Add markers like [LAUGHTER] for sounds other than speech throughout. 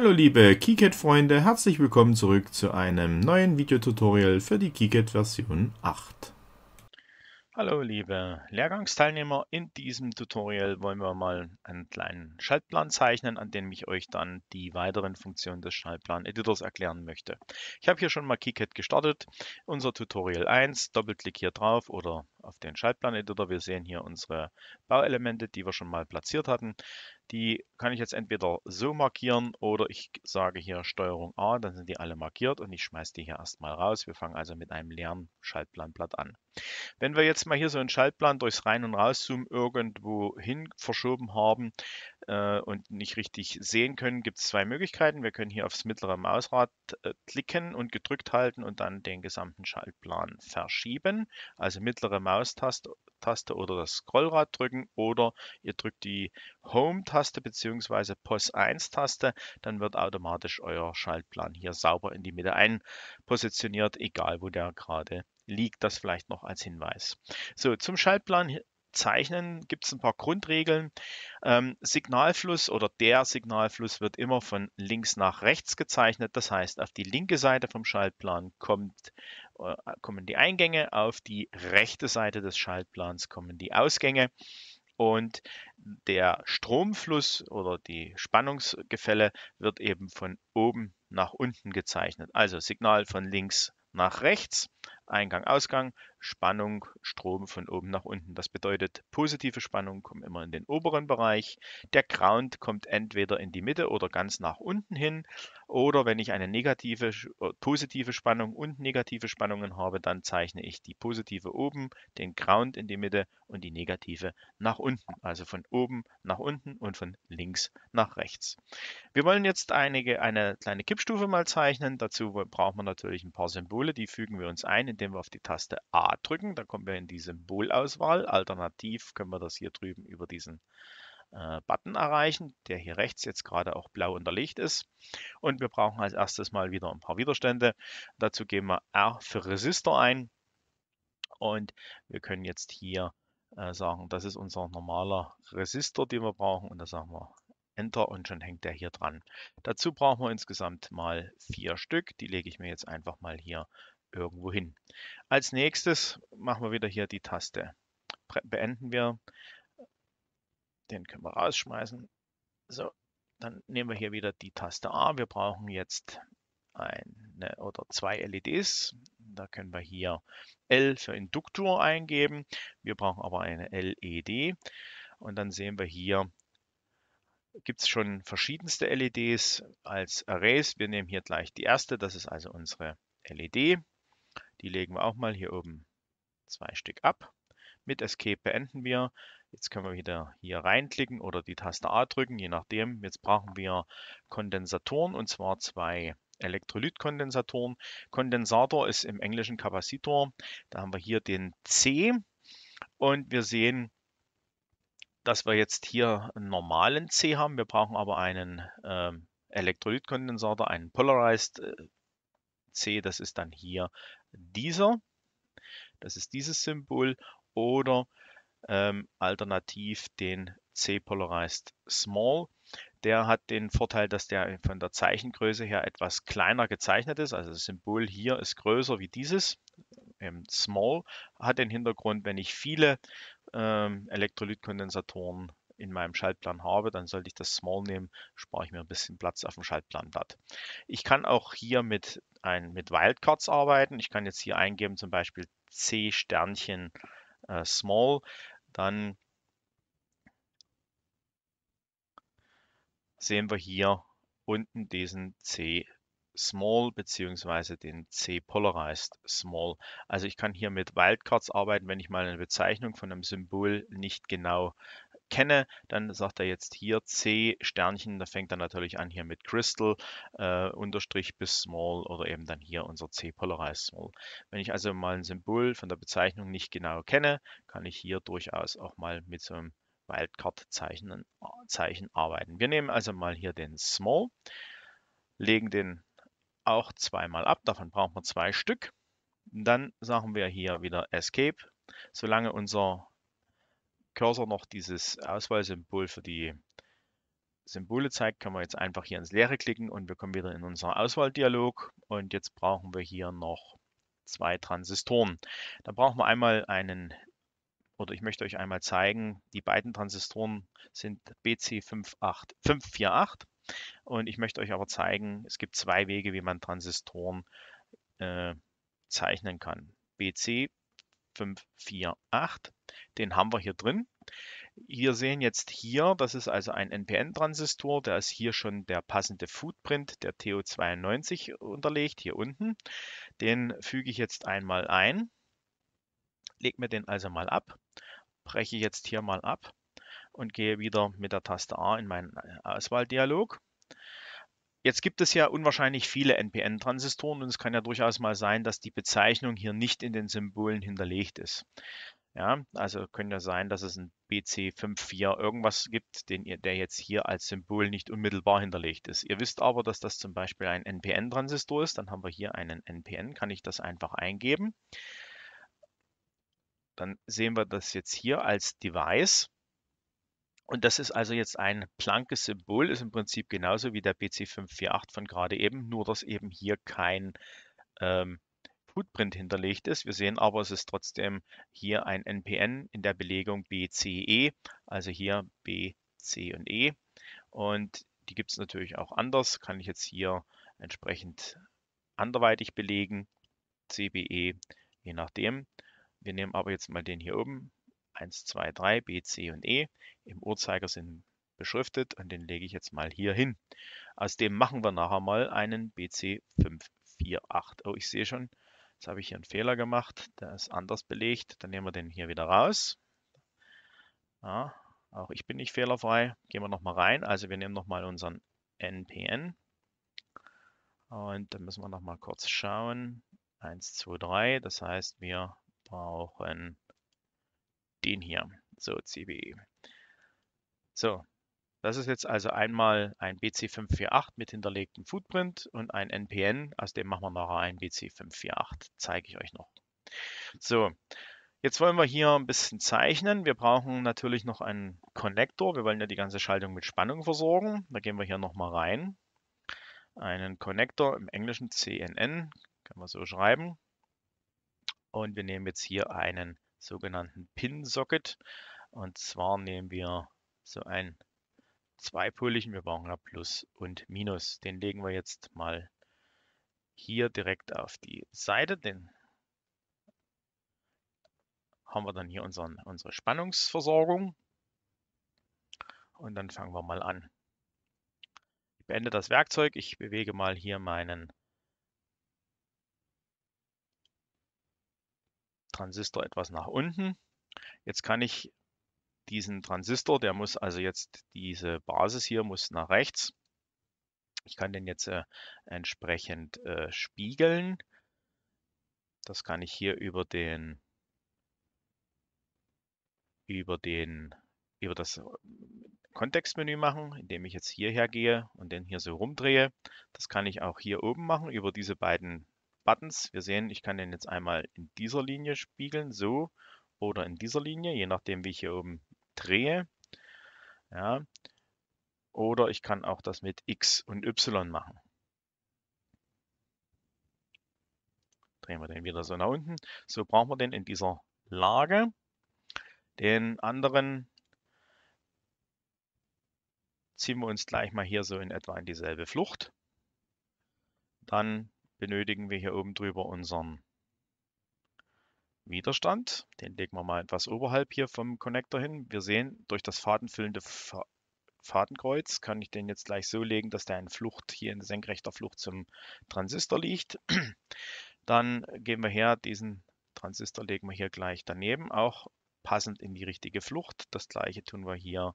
Hallo liebe KiCad-Freunde, herzlich willkommen zurück zu einem neuen Videotutorial für die KiCad Version 8. Hallo liebe Lehrgangsteilnehmer, in diesem Tutorial wollen wir mal einen kleinen Schaltplan zeichnen, an dem ich euch dann die weiteren Funktionen des Schaltplan-Editors erklären möchte. Ich habe hier schon mal KiCad gestartet, unser Tutorial 1, Doppelklick hier drauf oder auf den Schaltplan-Editor. Wir sehen hier unsere Bauelemente, die wir schon mal platziert hatten. Die kann ich jetzt entweder so markieren oder ich sage hier Steuerung A, dann sind die alle markiert und ich schmeiße die hier erstmal raus. Wir fangen also mit einem leeren Schaltplanblatt an. Wenn wir jetzt mal hier so einen Schaltplan durchs Rein- und Rauszoomen irgendwo hin verschoben haben, äh, und nicht richtig sehen können, gibt es zwei Möglichkeiten. Wir können hier aufs mittlere Mausrad äh, klicken und gedrückt halten und dann den gesamten Schaltplan verschieben. Also mittlere Maustaste oder das Scrollrad drücken oder ihr drückt die Home-Taste bzw. POS1-Taste, dann wird automatisch euer Schaltplan hier sauber in die Mitte einpositioniert, egal wo der gerade liegt. Das vielleicht noch als Hinweis. So, zum Schaltplan Zeichnen gibt es ein paar Grundregeln. Ähm, Signalfluss oder der Signalfluss wird immer von links nach rechts gezeichnet. Das heißt, auf die linke Seite vom Schaltplan kommt, äh, kommen die Eingänge, auf die rechte Seite des Schaltplans kommen die Ausgänge. Und der Stromfluss oder die Spannungsgefälle wird eben von oben nach unten gezeichnet. Also Signal von links nach rechts, Eingang, Ausgang, Spannung, Strom von oben nach unten. Das bedeutet, positive Spannungen kommen immer in den oberen Bereich. Der Ground kommt entweder in die Mitte oder ganz nach unten hin. Oder wenn ich eine negative, äh, positive Spannung und negative Spannungen habe, dann zeichne ich die positive oben, den Ground in die Mitte und die negative nach unten. Also von oben nach unten und von links nach rechts. Wir wollen jetzt einige, eine kleine Kippstufe mal zeichnen. Dazu brauchen wir natürlich ein paar Symbole. Die fügen wir uns ein, indem wir auf die Taste A drücken, dann kommen wir in die Symbolauswahl. Alternativ können wir das hier drüben über diesen äh, Button erreichen, der hier rechts jetzt gerade auch blau unterlegt ist. Und wir brauchen als erstes mal wieder ein paar Widerstände. Dazu geben wir R für Resistor ein. Und wir können jetzt hier äh, sagen, das ist unser normaler Resistor, den wir brauchen. Und da sagen wir Enter und schon hängt der hier dran. Dazu brauchen wir insgesamt mal vier Stück. Die lege ich mir jetzt einfach mal hier irgendwo hin. Als nächstes machen wir wieder hier die Taste. Beenden wir. Den können wir rausschmeißen. So, dann nehmen wir hier wieder die Taste A. Wir brauchen jetzt eine oder zwei LEDs. Da können wir hier L für Induktor eingeben. Wir brauchen aber eine LED. Und dann sehen wir hier, gibt es schon verschiedenste LEDs als Arrays. Wir nehmen hier gleich die erste. Das ist also unsere LED. Die legen wir auch mal hier oben zwei Stück ab. Mit Escape beenden wir. Jetzt können wir wieder hier reinklicken oder die Taste A drücken, je nachdem. Jetzt brauchen wir Kondensatoren und zwar zwei Elektrolytkondensatoren. Kondensator ist im Englischen Kapazitor. Da haben wir hier den C und wir sehen, dass wir jetzt hier einen normalen C haben. Wir brauchen aber einen äh, Elektrolytkondensator, einen Polarized äh, C. Das ist dann hier dieser, das ist dieses Symbol, oder ähm, alternativ den C-Polarized Small. Der hat den Vorteil, dass der von der Zeichengröße her etwas kleiner gezeichnet ist. Also das Symbol hier ist größer wie dieses. Im ähm, Small hat den Hintergrund, wenn ich viele ähm, Elektrolytkondensatoren in meinem Schaltplan habe, dann sollte ich das Small nehmen, spare ich mir ein bisschen Platz auf dem Schaltplanblatt. Ich kann auch hier mit, ein, mit Wildcards arbeiten. Ich kann jetzt hier eingeben, zum Beispiel C Sternchen äh, Small. Dann sehen wir hier unten diesen C Small beziehungsweise den C Polarized Small. Also ich kann hier mit Wildcards arbeiten, wenn ich mal eine Bezeichnung von einem Symbol nicht genau kenne, dann sagt er jetzt hier C Sternchen, da fängt er natürlich an hier mit Crystal, äh, Unterstrich bis Small oder eben dann hier unser C Polarized Small. Wenn ich also mal ein Symbol von der Bezeichnung nicht genau kenne, kann ich hier durchaus auch mal mit so einem Wildcard-Zeichen Zeichen arbeiten. Wir nehmen also mal hier den Small, legen den auch zweimal ab, davon brauchen wir zwei Stück. Dann sagen wir hier wieder Escape. Solange unser Cursor noch dieses Auswahlsymbol für die Symbole zeigt, können wir jetzt einfach hier ins Leere klicken und wir kommen wieder in unseren Auswahldialog. Und jetzt brauchen wir hier noch zwei Transistoren. Da brauchen wir einmal einen, oder ich möchte euch einmal zeigen, die beiden Transistoren sind bc 548 Und ich möchte euch aber zeigen, es gibt zwei Wege, wie man Transistoren äh, zeichnen kann. BC 548. Den haben wir hier drin. Wir sehen jetzt hier, das ist also ein NPN-Transistor, der ist hier schon der passende Footprint, der TO92 unterlegt, hier unten. Den füge ich jetzt einmal ein, lege mir den also mal ab, breche jetzt hier mal ab und gehe wieder mit der Taste A in meinen Auswahldialog Jetzt gibt es ja unwahrscheinlich viele NPN-Transistoren und es kann ja durchaus mal sein, dass die Bezeichnung hier nicht in den Symbolen hinterlegt ist. Ja, also könnte ja sein, dass es ein BC54 irgendwas gibt, den ihr, der jetzt hier als Symbol nicht unmittelbar hinterlegt ist. Ihr wisst aber, dass das zum Beispiel ein NPN-Transistor ist. Dann haben wir hier einen NPN, kann ich das einfach eingeben. Dann sehen wir das jetzt hier als Device. Und das ist also jetzt ein plankes Symbol, ist im Prinzip genauso wie der BC548 von gerade eben, nur dass eben hier kein ähm, Footprint hinterlegt ist. Wir sehen aber, es ist trotzdem hier ein NPN in der Belegung BCE, also hier B, C und E. Und die gibt es natürlich auch anders, kann ich jetzt hier entsprechend anderweitig belegen, CBE, je nachdem. Wir nehmen aber jetzt mal den hier oben, 1, 2, 3, B, C und E im Uhrzeigersinn beschriftet und den lege ich jetzt mal hier hin. Aus dem machen wir nachher mal einen BC548. Oh, ich sehe schon, jetzt habe ich hier einen Fehler gemacht, der ist anders belegt. Dann nehmen wir den hier wieder raus. Ja, auch ich bin nicht fehlerfrei. Gehen wir nochmal rein. Also wir nehmen nochmal unseren NPN. Und dann müssen wir nochmal kurz schauen. 1, 2, 3. Das heißt, wir brauchen den hier. So, CBE. So, das ist jetzt also einmal ein BC548 mit hinterlegtem Footprint und ein NPN, aus dem machen wir nachher ein BC548, zeige ich euch noch. So, jetzt wollen wir hier ein bisschen zeichnen. Wir brauchen natürlich noch einen Connector. Wir wollen ja die ganze Schaltung mit Spannung versorgen. Da gehen wir hier nochmal rein. Einen Connector im Englischen CNN, Können wir so schreiben. Und wir nehmen jetzt hier einen sogenannten Pin-Socket. Und zwar nehmen wir so einen zweipoligen, wir brauchen ja Plus und Minus. Den legen wir jetzt mal hier direkt auf die Seite, den haben wir dann hier unseren, unsere Spannungsversorgung. Und dann fangen wir mal an. Ich beende das Werkzeug. Ich bewege mal hier meinen Transistor etwas nach unten. Jetzt kann ich diesen Transistor, der muss also jetzt diese Basis hier muss nach rechts. Ich kann den jetzt äh, entsprechend äh, spiegeln. Das kann ich hier über den über den über das äh, Kontextmenü machen, indem ich jetzt hierher gehe und den hier so rumdrehe. Das kann ich auch hier oben machen über diese beiden Buttons. Wir sehen, ich kann den jetzt einmal in dieser Linie spiegeln, so oder in dieser Linie, je nachdem, wie ich hier oben drehe. Ja. Oder ich kann auch das mit X und Y machen. Drehen wir den wieder so nach unten. So brauchen wir den in dieser Lage. Den anderen ziehen wir uns gleich mal hier so in etwa in dieselbe Flucht. Dann benötigen wir hier oben drüber unseren Widerstand. Den legen wir mal etwas oberhalb hier vom Connector hin. Wir sehen, durch das fadenfüllende Fadenkreuz kann ich den jetzt gleich so legen, dass der in Flucht hier in senkrechter Flucht zum Transistor liegt. [CLEARS THROAT] Dann gehen wir her, diesen Transistor legen wir hier gleich daneben, auch passend in die richtige Flucht. Das gleiche tun wir hier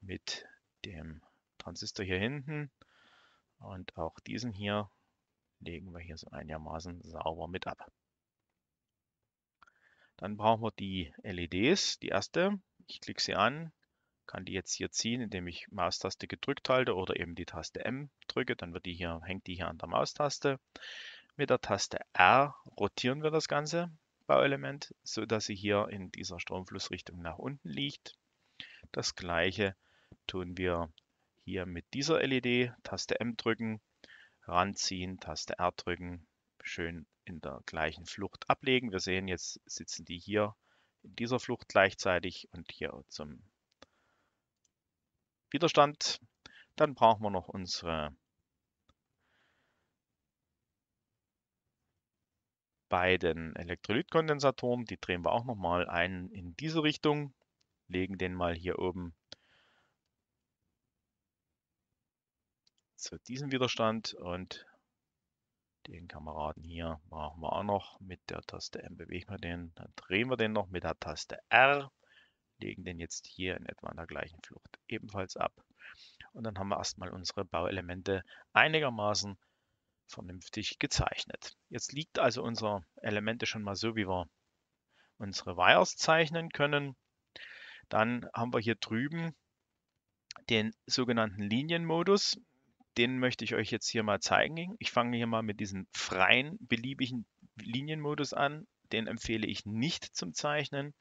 mit dem Transistor hier hinten und auch diesen hier legen wir hier so einigermaßen sauber mit ab. Dann brauchen wir die LEDs, die erste. Ich klicke sie an, kann die jetzt hier ziehen, indem ich Maustaste gedrückt halte oder eben die Taste M drücke. Dann wird die hier, hängt die hier an der Maustaste. Mit der Taste R rotieren wir das ganze Bauelement, sodass sie hier in dieser Stromflussrichtung nach unten liegt. Das gleiche tun wir hier mit dieser LED. Taste M drücken, ranziehen, Taste R drücken, schön in der gleichen Flucht ablegen. Wir sehen, jetzt sitzen die hier in dieser Flucht gleichzeitig und hier zum Widerstand. Dann brauchen wir noch unsere beiden Elektrolytkondensatoren. Die drehen wir auch nochmal ein in diese Richtung, legen den mal hier oben zu diesem Widerstand und den Kameraden hier machen wir auch noch mit der Taste M bewegen wir den, dann drehen wir den noch mit der Taste R, legen den jetzt hier in etwa an der gleichen Flucht ebenfalls ab und dann haben wir erstmal unsere Bauelemente einigermaßen vernünftig gezeichnet. Jetzt liegt also unser Elemente schon mal so, wie wir unsere Wires zeichnen können. Dann haben wir hier drüben den sogenannten Linienmodus den möchte ich euch jetzt hier mal zeigen. Ich fange hier mal mit diesem freien, beliebigen Linienmodus an. Den empfehle ich nicht zum Zeichnen,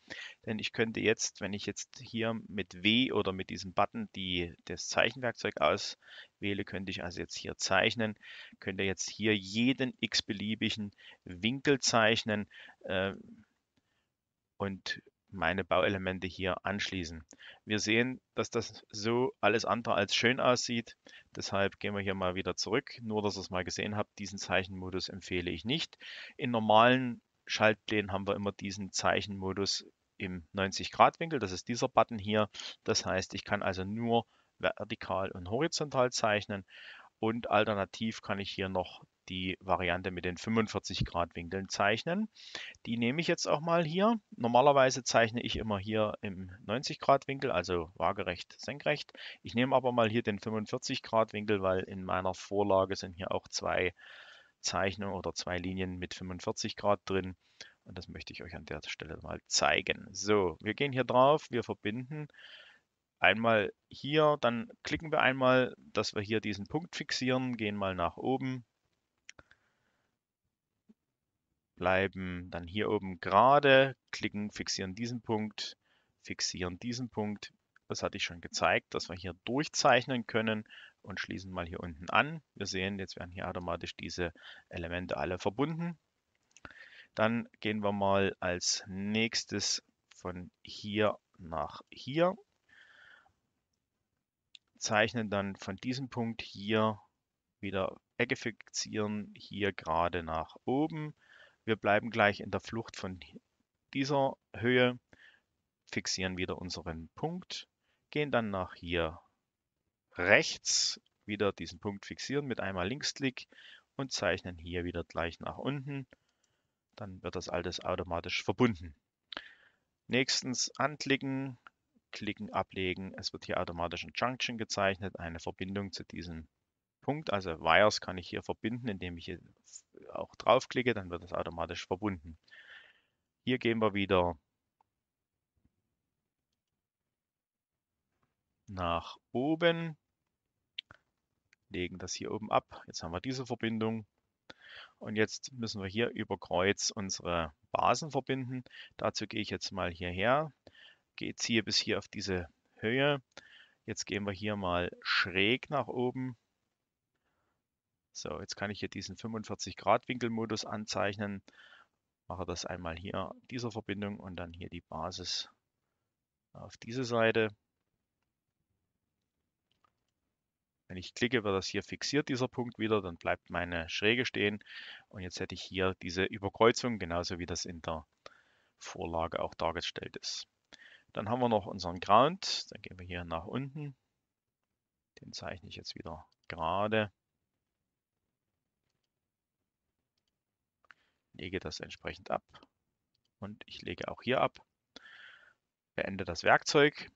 denn ich könnte jetzt, wenn ich jetzt hier mit W oder mit diesem Button die, das Zeichenwerkzeug auswähle, könnte ich also jetzt hier zeichnen, könnte jetzt hier jeden x-beliebigen Winkel zeichnen äh, und meine Bauelemente hier anschließen. Wir sehen, dass das so alles andere als schön aussieht. Deshalb gehen wir hier mal wieder zurück. Nur, dass ihr es mal gesehen habt, diesen Zeichenmodus empfehle ich nicht. In normalen Schaltplänen haben wir immer diesen Zeichenmodus im 90-Grad-Winkel. Das ist dieser Button hier. Das heißt, ich kann also nur vertikal und horizontal zeichnen. Und alternativ kann ich hier noch die Variante mit den 45 Grad Winkeln zeichnen. Die nehme ich jetzt auch mal hier. Normalerweise zeichne ich immer hier im 90 Grad Winkel, also waagerecht, senkrecht. Ich nehme aber mal hier den 45 Grad Winkel, weil in meiner Vorlage sind hier auch zwei Zeichnungen oder zwei Linien mit 45 Grad drin. Und das möchte ich euch an der Stelle mal zeigen. So, wir gehen hier drauf, wir verbinden einmal hier, dann klicken wir einmal, dass wir hier diesen Punkt fixieren, gehen mal nach oben, bleiben dann hier oben gerade, klicken, fixieren diesen Punkt, fixieren diesen Punkt. Das hatte ich schon gezeigt, dass wir hier durchzeichnen können und schließen mal hier unten an. Wir sehen, jetzt werden hier automatisch diese Elemente alle verbunden. Dann gehen wir mal als nächstes von hier nach hier. Zeichnen dann von diesem Punkt hier wieder Ecke fixieren, hier gerade nach oben wir bleiben gleich in der Flucht von dieser Höhe, fixieren wieder unseren Punkt, gehen dann nach hier rechts, wieder diesen Punkt fixieren mit einmal Linksklick und zeichnen hier wieder gleich nach unten. Dann wird das alles automatisch verbunden. Nächstens anklicken, klicken, ablegen. Es wird hier automatisch ein Junction gezeichnet, eine Verbindung zu diesem Punkt. Also Wires kann ich hier verbinden, indem ich hier auch draufklicke, dann wird es automatisch verbunden. Hier gehen wir wieder nach oben, legen das hier oben ab. Jetzt haben wir diese Verbindung. Und jetzt müssen wir hier über Kreuz unsere Basen verbinden. Dazu gehe ich jetzt mal hierher, gehe, ziehe bis hier auf diese Höhe. Jetzt gehen wir hier mal schräg nach oben so, jetzt kann ich hier diesen 45 Grad Winkelmodus anzeichnen. Mache das einmal hier dieser Verbindung und dann hier die Basis auf diese Seite. Wenn ich klicke, wird das hier fixiert, dieser Punkt wieder, dann bleibt meine Schräge stehen. Und jetzt hätte ich hier diese Überkreuzung, genauso wie das in der Vorlage auch dargestellt ist. Dann haben wir noch unseren Ground, dann gehen wir hier nach unten. Den zeichne ich jetzt wieder gerade. lege das entsprechend ab und ich lege auch hier ab, beende das Werkzeug.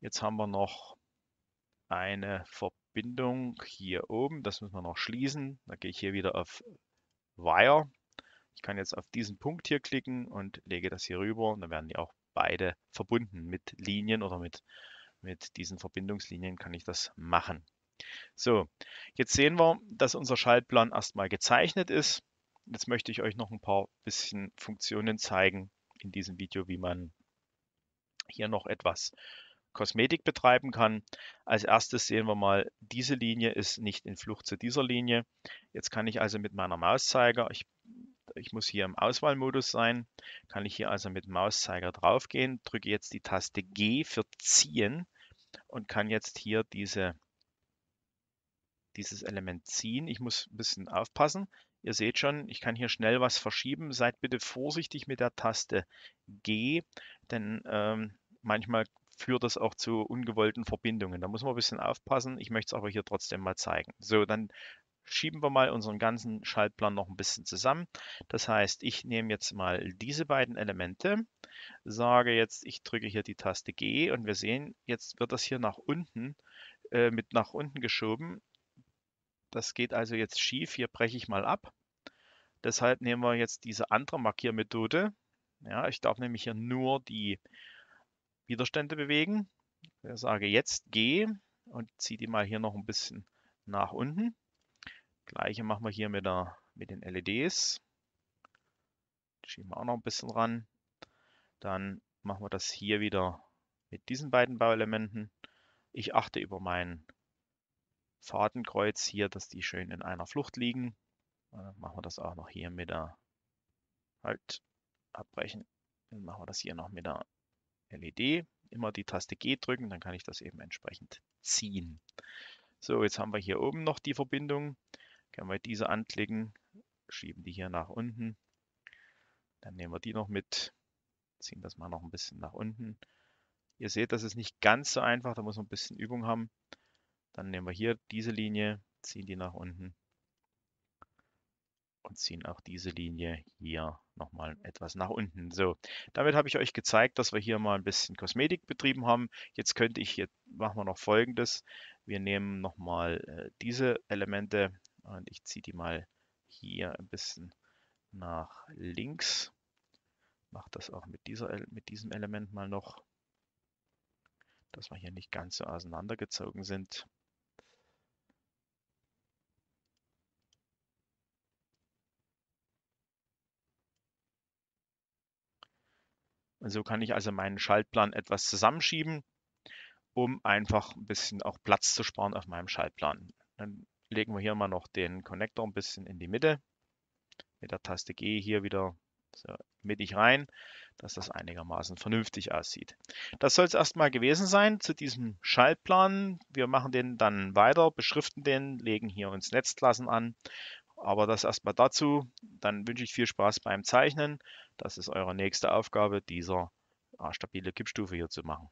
Jetzt haben wir noch eine Verbindung hier oben, das müssen wir noch schließen. Da gehe ich hier wieder auf Wire. Ich kann jetzt auf diesen Punkt hier klicken und lege das hier rüber und dann werden die auch beide verbunden mit Linien oder mit, mit diesen Verbindungslinien kann ich das machen. So, jetzt sehen wir, dass unser Schaltplan erstmal gezeichnet ist jetzt möchte ich euch noch ein paar bisschen Funktionen zeigen in diesem Video, wie man hier noch etwas Kosmetik betreiben kann. Als erstes sehen wir mal, diese Linie ist nicht in Flucht zu dieser Linie. Jetzt kann ich also mit meiner Mauszeiger, ich, ich muss hier im Auswahlmodus sein, kann ich hier also mit Mauszeiger draufgehen, drücke jetzt die Taste G für ziehen und kann jetzt hier diese, dieses Element ziehen. Ich muss ein bisschen aufpassen, Ihr seht schon, ich kann hier schnell was verschieben. Seid bitte vorsichtig mit der Taste G, denn ähm, manchmal führt das auch zu ungewollten Verbindungen. Da muss man ein bisschen aufpassen. Ich möchte es aber hier trotzdem mal zeigen. So, dann schieben wir mal unseren ganzen Schaltplan noch ein bisschen zusammen. Das heißt, ich nehme jetzt mal diese beiden Elemente, sage jetzt, ich drücke hier die Taste G und wir sehen, jetzt wird das hier nach unten äh, mit nach unten geschoben das geht also jetzt schief, hier breche ich mal ab. Deshalb nehmen wir jetzt diese andere Markiermethode. Ja, ich darf nämlich hier nur die Widerstände bewegen. Ich sage jetzt G und ziehe die mal hier noch ein bisschen nach unten. Gleiche machen wir hier mit, der, mit den LEDs. Schieben wir auch noch ein bisschen ran. Dann machen wir das hier wieder mit diesen beiden Bauelementen. Ich achte über meinen Fadenkreuz hier, dass die schön in einer Flucht liegen. Dann äh, machen wir das auch noch hier mit der Halt abbrechen. Dann machen wir das hier noch mit der LED. Immer die Taste G drücken, dann kann ich das eben entsprechend ziehen. So, jetzt haben wir hier oben noch die Verbindung. Können wir diese anklicken, schieben die hier nach unten. Dann nehmen wir die noch mit, ziehen das mal noch ein bisschen nach unten. Ihr seht, das ist nicht ganz so einfach, da muss man ein bisschen Übung haben. Dann nehmen wir hier diese Linie, ziehen die nach unten und ziehen auch diese Linie hier nochmal etwas nach unten. So, damit habe ich euch gezeigt, dass wir hier mal ein bisschen Kosmetik betrieben haben. Jetzt könnte ich, jetzt machen wir noch folgendes. Wir nehmen nochmal äh, diese Elemente und ich ziehe die mal hier ein bisschen nach links. Mache das auch mit, dieser, mit diesem Element mal noch, dass wir hier nicht ganz so auseinandergezogen sind. Und So also, kann ich also meinen Schaltplan etwas zusammenschieben, um einfach ein bisschen auch Platz zu sparen auf meinem Schaltplan. Dann legen wir hier mal noch den Connector ein bisschen in die Mitte. Mit der Taste G hier wieder so mittig rein, dass das einigermaßen vernünftig aussieht. Das soll es erstmal gewesen sein zu diesem Schaltplan. Wir machen den dann weiter, beschriften den, legen hier uns Netzklassen an. Aber das erstmal dazu. Dann wünsche ich viel Spaß beim Zeichnen. Das ist eure nächste Aufgabe, dieser A-stabile äh, Kippstufe hier zu machen.